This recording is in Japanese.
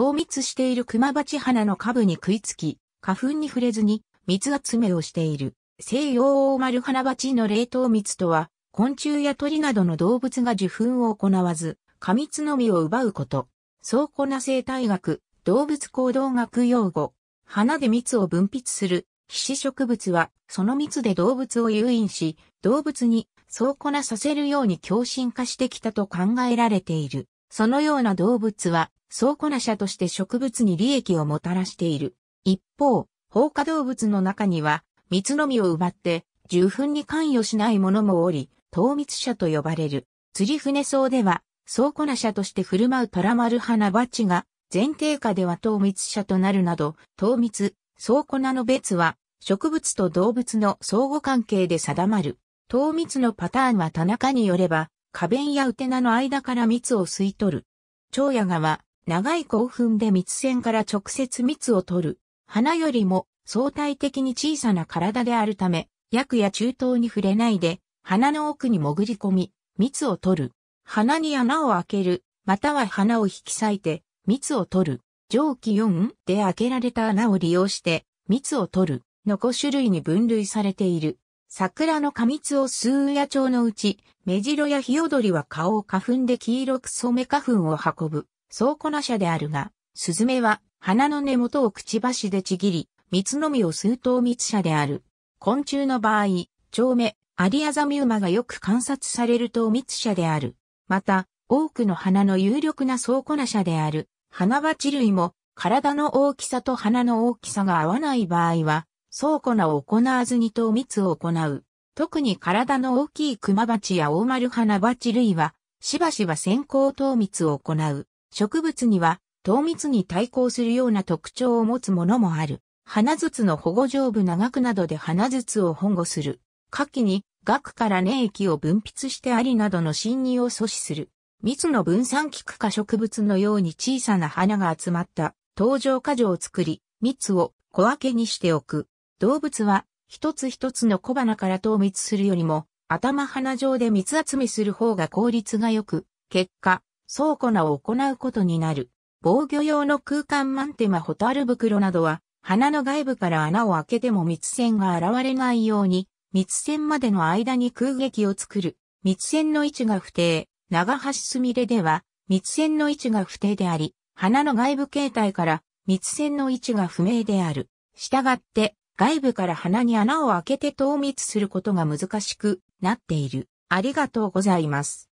冬蜜している熊鉢花の下部に食いつき、花粉に触れずに蜜集めをしている。西洋大丸花鉢の冷凍蜜とは、昆虫や鳥などの動物が受粉を行わず、過蜜のみを奪うこと。倉庫な生態学、動物行動学用語。花で蜜を分泌する、皮脂植物は、その蜜で動物を誘引し、動物に倉庫なさせるように共振化してきたと考えられている。そのような動物は、倉庫な者として植物に利益をもたらしている。一方、放火動物の中には、蜜の実を奪って、受粉に関与しないものもおり、糖蜜者と呼ばれる。釣り船草では、倉庫な者として振る舞うトラマル花バチが、前提下では糖蜜者となるなど、糖蜜、倉庫なの別は、植物と動物の相互関係で定まる。糖蜜のパターンは田中によれば、花弁やウテナの間から蜜を吸い取る。蝶やガは、長い興奮で蜜腺から直接蜜を取る。花よりも相対的に小さな体であるため、薬や中東に触れないで、花の奥に潜り込み、蜜を取る。花に穴を開ける、または花を引き裂いて、蜜を取る。蒸気4で開けられた穴を利用して、蜜を取る。の5種類に分類されている。桜の過密を吸う野鳥のうち、目白やヒヨドリは顔を花粉で黄色く染め花粉を運ぶ、倉庫な者であるが、スズメは花の根元をくちばしでちぎり、蜜のみを吸う糖蜜者である。昆虫の場合、蝶目、アリアザミウマがよく観察される糖蜜者である。また、多くの花の有力な倉庫な者である、花鉢類も、体の大きさと花の大きさが合わない場合は、倉庫なを行わずに糖蜜を行う。特に体の大きい熊鉢や大丸花鉢類は、しばしば先行糖蜜を行う。植物には、糖蜜に対抗するような特徴を持つものもある。花筒の保護上部長くなどで花筒を保護する。下記に、額から粘液を分泌してありなどの侵入を阻止する。蜜の分散菊区か植物のように小さな花が集まった、登場果樹を作り、蜜を小分けにしておく。動物は一つ一つの小花から糖蜜するよりも頭鼻状で蜜集めする方が効率が良く、結果、倉庫なを行うことになる。防御用の空間マンテマホタル袋などは、花の外部から穴を開けても蜜腺が現れないように、蜜腺までの間に空撃を作る。蜜腺の位置が不定、長橋すみれでは、蜜腺の位置が不定であり、花の外部形態から蜜腺の位置が不明である。したがって、外部から鼻に穴を開けて糖密することが難しくなっている。ありがとうございます。